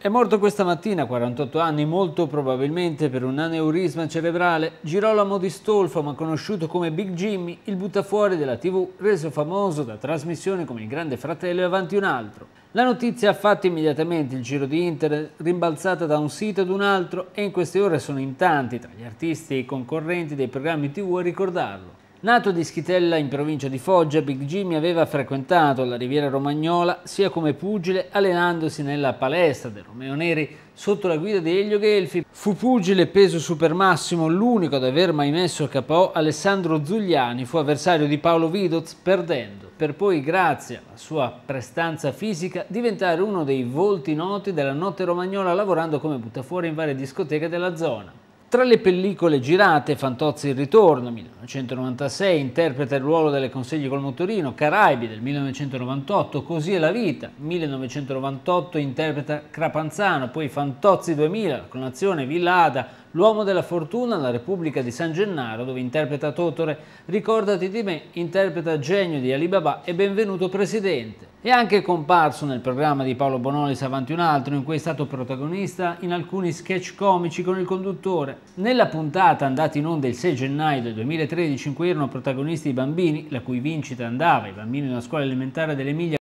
È morto questa mattina, 48 anni, molto probabilmente per un aneurisma cerebrale, Girolamo di Stolfo, ma conosciuto come Big Jimmy, il buttafuori della TV, reso famoso da trasmissioni come Il Grande Fratello e Avanti un altro. La notizia ha fatto immediatamente il giro di internet, rimbalzata da un sito ad un altro e in queste ore sono in tanti tra gli artisti e i concorrenti dei programmi TV a ricordarlo. Nato di Schitella in provincia di Foggia, Big Jimmy aveva frequentato la Riviera Romagnola sia come pugile allenandosi nella palestra del Romeo Neri sotto la guida di Elio Gelfi. Fu pugile peso super massimo, l'unico ad aver mai messo a capo Alessandro Zugliani, fu avversario di Paolo Vidoz perdendo, per poi grazie alla sua prestanza fisica diventare uno dei volti noti della notte romagnola lavorando come buttafuori in varie discoteche della zona. Tra le pellicole girate, Fantozzi il ritorno, 1996, interpreta il ruolo delle consiglie col motorino, Caraibi del 1998, Così è la vita, 1998 interpreta Crapanzano, poi Fantozzi 2000, la clonazione Villada, L'uomo della fortuna, la Repubblica di San Gennaro, dove interpreta Totore, Ricordati di me, interpreta Genio di Alibaba e Benvenuto Presidente. È anche comparso nel programma di Paolo Bonolis Avanti un altro, in cui è stato protagonista in alcuni sketch comici con il conduttore. Nella puntata andata in onda il 6 gennaio del 2013, in cui erano protagonisti i bambini, la cui vincita andava, i bambini della scuola elementare dell'Emilia,